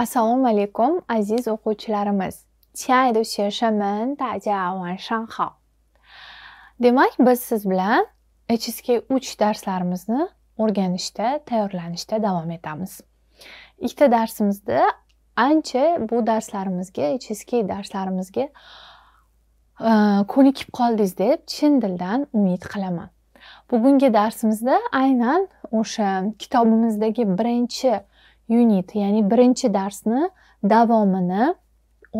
Assalomu alaykum aziz o'quvchilarimiz. Tian Daja Wan Demak, biz siz bilan HSK 3 darslarimizni o'rganishda, tayyorlanishda davom etamiz. Ikkita darsimizda ancha bu darslarimizga, HSK darslarimizga e, ko'nikib qoldingiz deb chin dildan umid qilaman. Bugungi darsimizda aynan o'sha kitobimizdagi birinchi unit ya'ni birinchi darsni davomini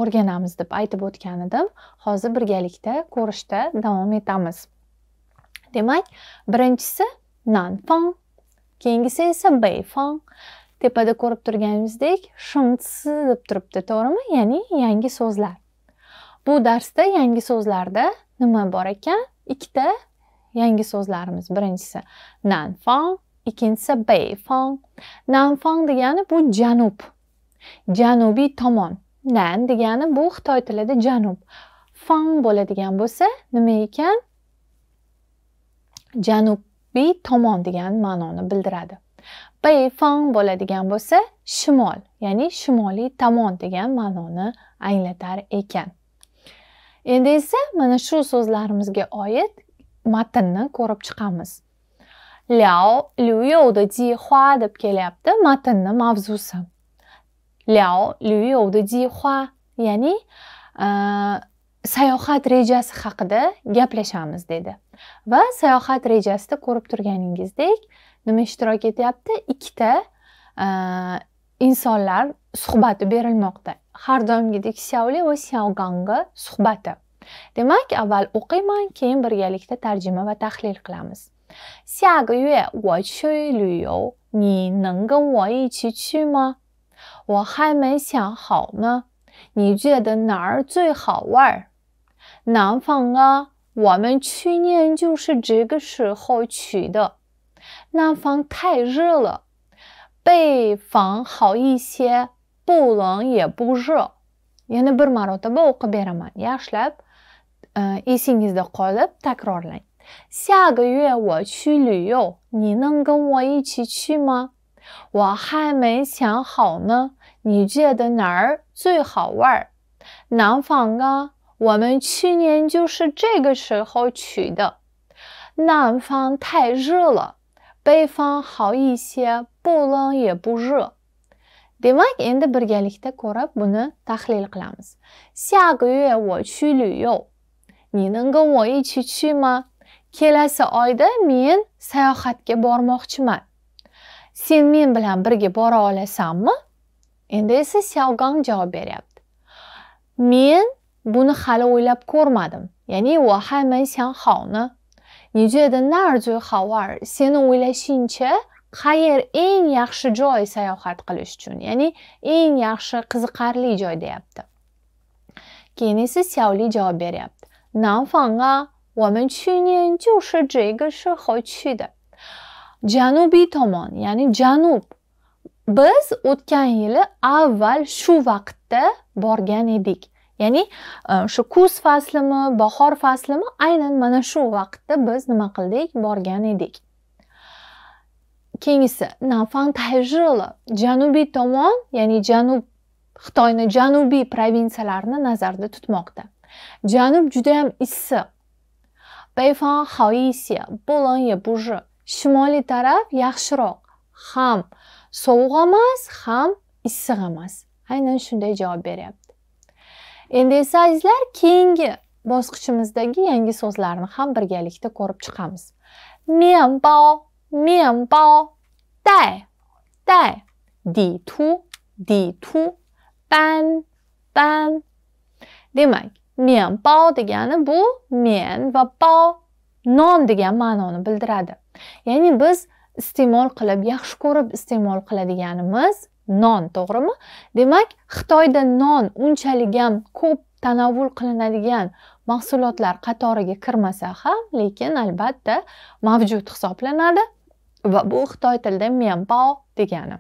o'rganamiz deb aytib o'tgan edim hozir birgalikda ko'rishda davom etamiz demak birinchisi nan fan keyingisi esa bei fan tepada ko'rib turganimizdek shunsi deb turibdi to'g'rimi ya'ni yangi so'zlar bu darsda yangi so'zlarda nima bor ekan ikkita yangi so'zlarimiz birinchisi nan fan ikkinchisi beifeng nanfang degani bu janub janubiy tomon nan degani bu xitoy tilida janub fang bo'ladigan bo'lsa nima ekan janubiy tomon degan ma'noni bildiradi beifang bo'ladigan bo'lsa shimol ya'ni shimoliy tomon degan ma'noni anglatar ekan endi esa mana shu so'zlarimizga oid matnni ko'rib chiqamiz Liao Liuyoudagi Hua deb kelyapti matnni mavzusi. Liao Liuyoudagi Hua ya'ni sayohat rejasi haqida gaplashamiz dedi. Va sayohat rejasida ko'rib turganingizdek, nima ishtirok etyapti? Ikkita insonlar suhbati berilmoqda. Har doimgidek Xiaoli va Xiaogangga suhbati. Demak, avval o'qiyman, keyin birgalikda tarjima va tahlil qilamiz. 下个月我去旅游，你能跟我一起去吗？我还没想好呢。你觉得哪儿最好玩？南方啊，我们去年就是这个时候去的。南方太热了，北方好一些，不冷也不热。你那不嘛了，对吧？我这边下个月我去旅游，你能跟我一起去吗？我还没想好呢。你觉得哪儿最好玩？儿？南方啊，我们去年就是这个时候去的。南方太热了，北方好一些，不冷也不热。Demak, endi buni birgalikda ko'rib tahlil 下个月我去旅游，你能跟我一起去吗？kelasi oyda men sayohatga bormoqchiman sen men bilan birga bora olasanmi endi esa syaogang javob beryapti men buni hali o'ylab ko'rmadim ya'ni seni o'ylashingcha qayer eng yaxshi joy sayohat qilish uchun ya'ni eng yaxshi qiziqarli joy deyapti keyin esa syaoli javob beryapti 我们去年就是这个时候去的。Janubi tomon ya'ni janub biz o'tgan yili avval shu vaqtda borgan edik ya'ni e, shu kuz faslimi bahor faslimi aynan mana shu vaqtda biz nima qildik borgan edik keyingisi nanfan tajili janubiy tomon ya'ni janub Xitoyning janubiy provinsiyalarini nazarda tutmoqda janub juda ham issiq xie, bu bo'lon ye buzhi. Shimoliy taraf yaxshiroq. Ham sovuq emas, ham issiq emas. Aynan shunday javob beryapti. Endi esa azizlar, keyingi bosqichimizdagi yangi so'zlarni ham birgalikda ko'rib chiqamiz. Mianbao, mianbao, dai, dai, di tu, di tu, ban, ban. Demak, men bao degani bu men va bao non degan ma'noni bildiradi ya'ni biz iste'mol qilib yaxshi ko'rib iste'mol qiladiganimiz non to'g'rimi demak xitoyda non unchalik ham ko'p tanovvul qilinadigan mahsulotlar qatoriga kirmasa ham lekin albatta mavjud hisoblanadi va bu xitoy tilida bao degani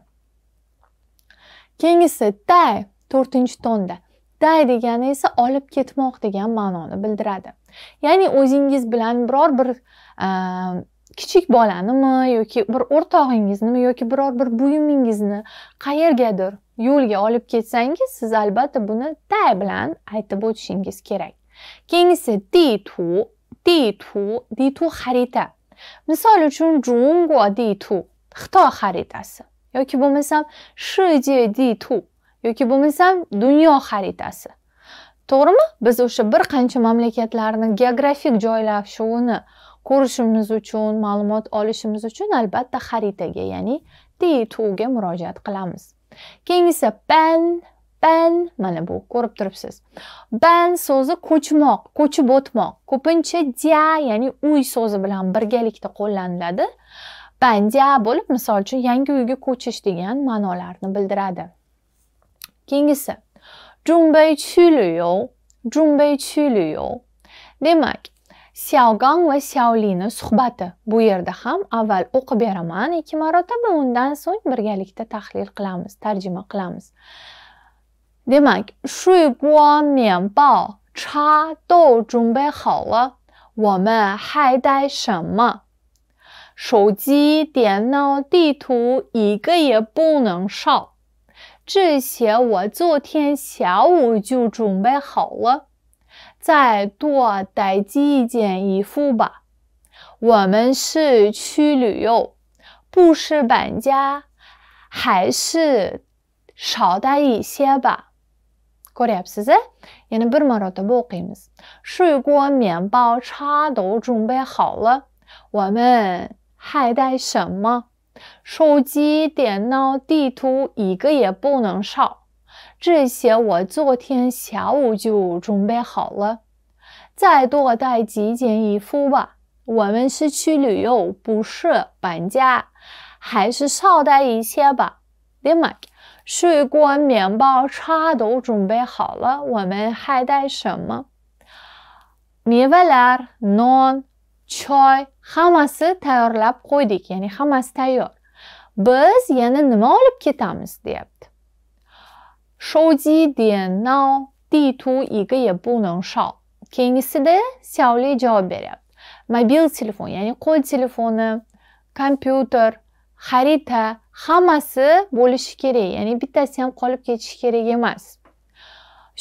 keyingisi tay to'rtinchi tonda dai degani esa olib ketmoq degan ma'noni bildiradi ya'ni o'zingiz bilan biror bir kichik bolanimi yoki bir o'rtog'ingiznimi yoki biror bir buyumingizni qayergadir yo'lga olib ketsangiz siz albatta buni tay bilan aytib o'tishingiz kerak keyingisi di tu di tu di tu xarita misol uchun jungo di tu xitoy xaritasi yoki bo'lmasam shi di tu yoki bo'lmasam dunyo xaritasi to'g'rimi biz o'sha bir qancha mamlakatlarni geografik joylashuvini ko'rishimiz uchun ma'lumot olishimiz uchun albatta xaritaga ya'ni dtuga murojaat qilamiz keyingisi ban ban mana bu ko'rib turibsiz ban so'zi ko'chmoq ko'chib o'tmoq ko'pincha dia ya'ni uy so'zi bilan birgalikda qo'llaniladi dia bo'lib misol uchun yangi uyga ko'chish degan ma'nolarni bildiradi keyingisi junbei chu luyou junbei chu luyou demak Xiaogang va Xiaolini suhbati. Bu yerda ham avval o'qib beraman ikki marotaba, undan so'ng birgalikda tahlil qilamiz, tarjima qilamiz. Demak, shu guan mian bao cha dou junbei hao le, wo men hai dai shenme? shao 这些我昨天下午就准备好了，再多带几件衣服吧。我们是去旅游，不是搬家，还是少带一些吧。格列克斯，你能不能给我报个名？水果、面包、茶都准备好了，我们还带什么？手机、电脑、地图，一个也不能少。这些我昨天下午就准备好了。再多带几件衣服吧，我们是去旅游，不是搬家，还是少带一些吧。另外，水果、面包、茶都准备好了，我们还带什么？明 non choy hammasi tayyorlab qo'ydik ya'ni hammasi tayyor biz yana nima olib ketamiz deyapti shouji dianao tu iga ye bu shao keyingisida siaoli javob beryapti mobil telefon ya'ni qo'l telefoni kompyuter xarita hammasi bo'lishi kerak ya'ni bittasi ham qolib ketishi kerak emas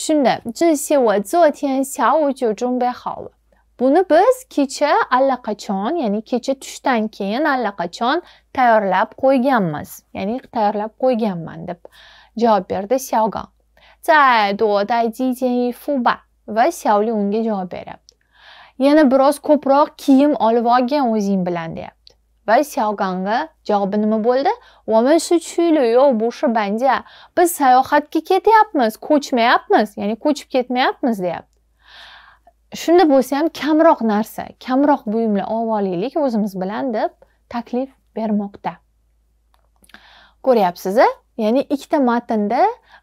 shunda zhi wo zuo tian jiu hao le Buni biz kecha allaqachon, ya'ni kecha tushdan keyin allaqachon tayyorlab qo'yganmiz. Ya'ni tayyorlab qo'yganman deb javob berdi Xiaogang. Zai yi fu fuba va Xiaoli unga javob beryapti. Yana biroz ko'proq kiyim olib olgin o'zing bilan deyapti. Va Xiaogangga javobi nima bo'ldi? Women shu chuli yo bu shu banja. Biz sayohatga ketyapmiz, ko'chmayapmiz, ya'ni ko'chib ketmayapmiz deyapti. shunda bo'lsa ham kamroq narsa kamroq buyumlar olib olaylik o'zimiz bilan deb taklif bermoqda ko'ryapsiz ya'ni ikkita matnda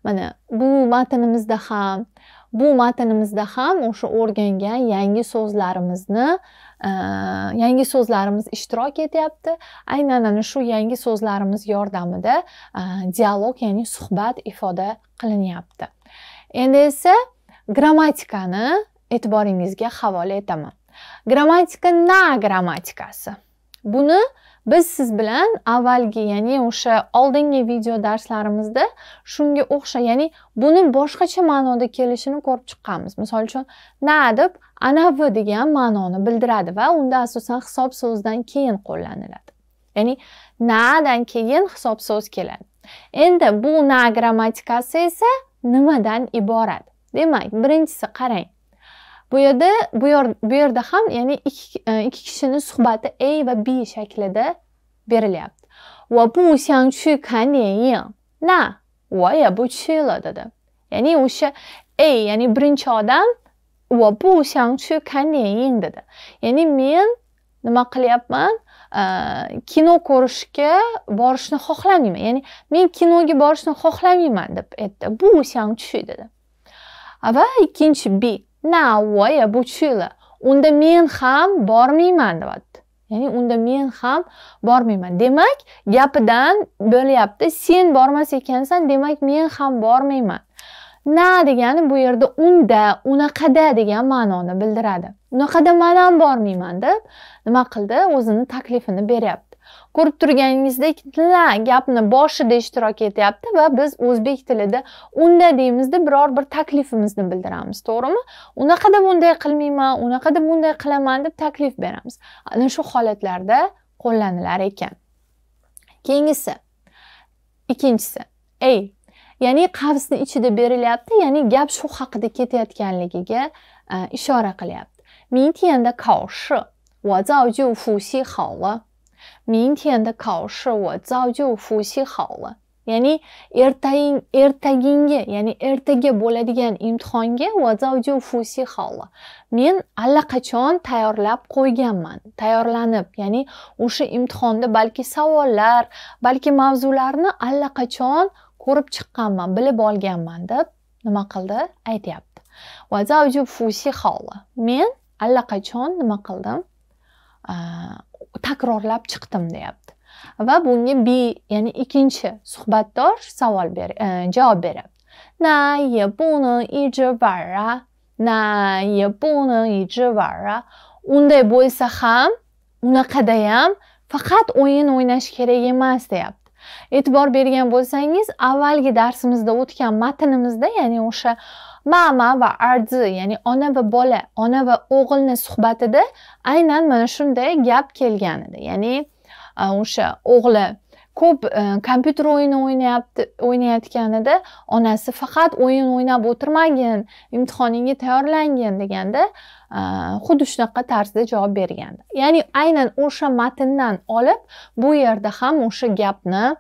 mana bu matnimizda ham bu matnimizda ham o'sha o'rgangan yangi so'zlarimizni e, yangi so'zlarimiz ishtirok etyapti aynan ana shu yangi so'zlarimiz yordamida e, dialog ya'ni suhbat ifoda qilinyapti endi esa grammatikani e'tiboringizga havola etaman grammatika na grammatikasi buni biz siz bilan avvalgi ya'ni o'sha oldingi video darslarimizda shunga o'xsha ya'ni buni boshqacha ma'noda kelishini ko'rib chiqqanmiz misol uchun na deb anavi degan ma'noni bildiradi va unda asosan hisob so'zidan keyin qo'llaniladi ya'ni nadan keyin hisob so'z keladi endi bu na grammatikasi esa nimadan iborat demak birinchisi qarang bu yerda bu bu yerda ham ya'ni ikki e, ikki kishini suhbati a va b shaklida berilyapti na bu dedi Ya'ni o'sha a ya'ni birinchi odam 我不想去看电影 dedi. Ya'ni men nima qilyapman? E, kino ko'rishga borishni xohlamayman. Ya'ni men kinoga borishni xohlamayman deb aytdi. Bu xiangchu dedi. Va ikkinchi B na voya buchila unda men ham bormayman deyapti ya'ni unda men ham bormayman demak gapidan bo'lyapti sen bormas ekansan demak men ham bormayman na degani bu yerda unda unaqada degan ma'noni bildiradi unaqada man ham bormayman deb nima qildi o'zini taklifini beryapti ko'rib turganingizdek la gapni boshida ishtirok etyapti va biz o'zbek tilida unda deymizda biror bir taklifimizni bildiramiz to'g'rimi unaqa deb unday qilmayman unaqa deb bunday qilaman deb taklif beramiz ana shu holatlarda qo'llanilar ekan keyingisi ikkinchisi ey ya'ni qavsni ichida berilyapti ya'ni gap shu haqida ketayotganligiga e, ishora qilyapti 明天的考试我早就复习好了。明天的考试我早就复习好了。ya'ni ertang ertagingi ya'ni ertaga bo'ladigan imtihonga vazovju fusi hola men allaqachon tayyorlab qo'yganman tayyorlanib ya'ni o'sha imtihonda balki savollar balki mavzularni allaqachon ko'rib chiqqanman bilib olganman deb nima qildi aytyapti vazovju fusi hola men allaqachon nima qildim takrorlab chiqdim deyapti va bunga bi ya'ni ikkinchi suhbatdosh savol ber e, javob beryapti na ye buni iji na ye buni iji vara unday bo'lsa ham unaqadayam faqat o'yin o'ynash kerak emas deyapti e'tibor bergan bo'lsangiz avvalgi darsimizda o'tgan matnimizda ya'ni o'sha mama va arzi ya'ni ona va bola ona va o'g'ilni suhbatida aynan mana shunday gap kelgan edi ya'ni o'sha o'g'li ko'p e, kompyuter o'yini o'ynayapti o'ynayotganida onasi faqat o'yin o'ynab o'tirmagin imtihoningga tayyorlangin deganda e, xuddi shunaqa tarzda javob bergan ya'ni aynan o'sha matndan olib bu yerda ham o'sha gapni e,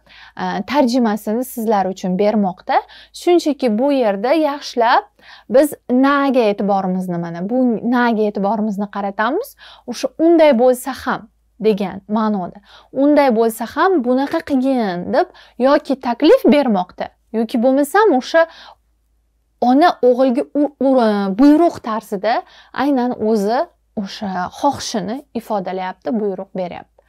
tarjimasini sizlar uchun bermoqda shunchaki bu yerda yaxshilab biz naga e'tiborimizni mana bu naga e'tiborimizni qaratamiz o'sha unday bo'lsa ham degan ma'noda unday bo'lsa ham bunaqa qilgin deb yoki taklif bermoqda yoki bo'lmasam o'sha ona o'g'ilga buyruq tarzida aynan o'zi o'sha xohishini ifodalayapti buyruq beryapti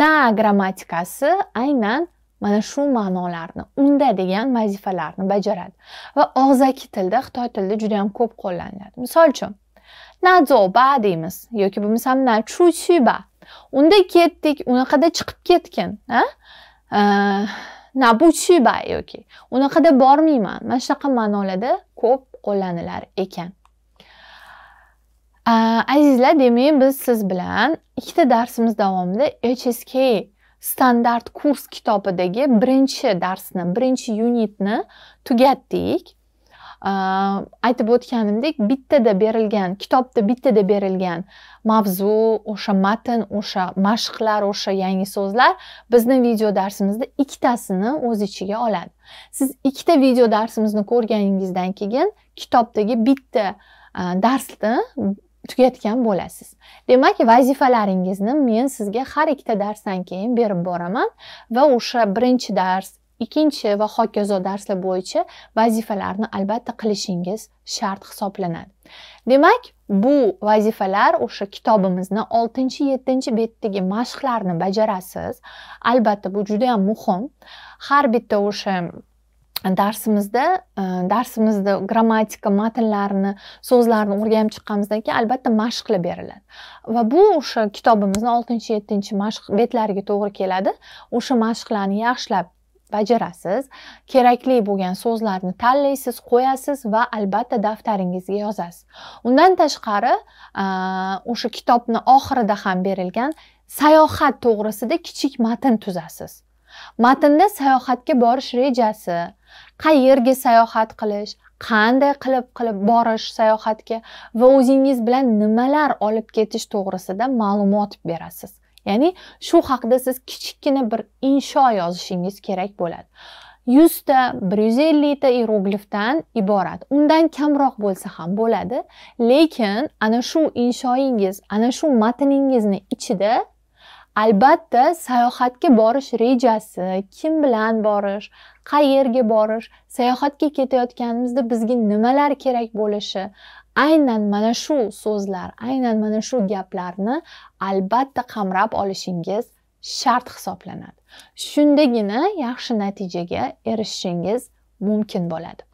na grammatikasi aynan mana shu ma'nolarni unda degan vazifalarni bajaradi va og'zaki tilda xitoy tilida juda yam ko'p qo'llaniladi misol uchun na zoba deymiz yoki bo'lmasam na chuchiba unda ketdik unaqada chiqib ketgin a nabuchiba yoki unaqada bormayman mana shunaqa ma'nolarda ko'p qo'llanilar ekan azizlar demak biz siz bilan ikkita darsimiz davomida hsk standart kurs kitobidagi birinchi darsni birinchi yunitni tugatdik aytib o'tganimdek bittada berilgan kitobda bittada berilgan mavzu o'sha matn o'sha mashqlar o'sha yangi so'zlar bizni video darsimizda ikkitasini o'z ichiga oladi siz ikkita video darsimizni ko'rganingizdan keyin kitobdagi bitta darsni tugatgan bo'lasiz demak vazifalaringizni men sizga har ikkita darsdan keyin berib boraman va o'sha birinchi dars ikkinchi va hokazo darslar bo'yicha vazifalarni albatta qilishingiz shart hisoblanadi demak bu vazifalar o'sha kitobimizni oltinchi yettinchi betdagi mashqlarni bajarasiz albatta bu juda yam muhim har bitta o'sha e, darsimizda e, darsimizda grammatika matnlarni so'zlarni o'rganib chiqqanimizdan keyin albatta mashq qilib beriladi va bu o'sha kitobimizni oltinchi yettinchi mashq betlariga to'g'ri keladi o'sha mashqlarni yaxshilab bajarasiz kerakli bo'lgan so'zlarni tanlaysiz qo'yasiz va albatta daftaringizga yozasiz undan tashqari o'sha kitobni oxirida ham berilgan sayohat to'g'risida kichik matn tuzasiz matnda sayohatga borish rejasi qayerga sayohat qilish qanday qilib qilib borish sayohatga va o'zingiz bilan nimalar olib ketish to'g'risida ma'lumot berasiz ya'ni shu haqida siz kichikkina bir insho yozishingiz kerak bo'ladi yuzta bir yuz ta iroglifdan iborat undan kamroq bo'lsa ham bo'ladi lekin ana shu inshoyingiz ana shu matningizni ichida albatta sayohatga borish rejasi kim bilan borish qayerga borish sayohatga ketayotganimizda bizga nimalar kerak bo'lishi aynan mana shu so'zlar aynan mana shu gaplarni albatta qamrab olishingiz shart hisoblanadi shundagina yaxshi natijaga erishishingiz mumkin bo'ladi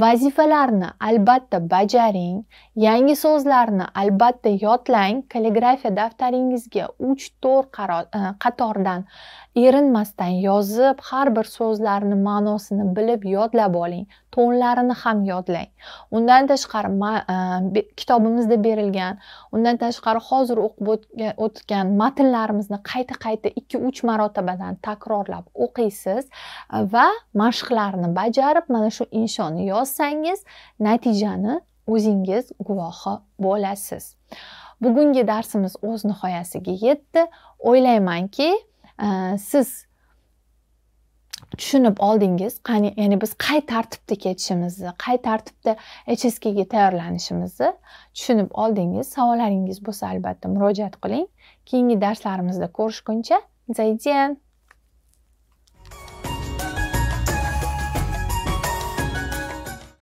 Vazifalarni albatta bajaring, yangi so'zlarni albatta yodlang, kalligrafiya daftaringizga 3-4 e, qatordan erinmasdan yozib, har bir so'zlarni ma'nosini bilib yodlab oling, tonlarini ham yodlang. Undan tashqari e, kitobimizda berilgan, undan tashqari hozir o'qib o'tgan matnlarimizni qayta-qayta 2-3 marotabadan takrorlab o'qiysiz e, va mashqlarni bajarib, mana shu insho insonni yozsangiz natijani o'zingiz guvohi bo'lasiz bugungi darsimiz o'z nihoyasiga yetdi o'ylaymanki e, siz tushunib oldingiz qani ya'ni biz qay tartibda ketishimizni qay tartibda hskga tayyorlanishimizni tushunib oldingiz savollaringiz bo'lsa albatta murojaat qiling keyingi darslarimizda ko'rishguncha zaydian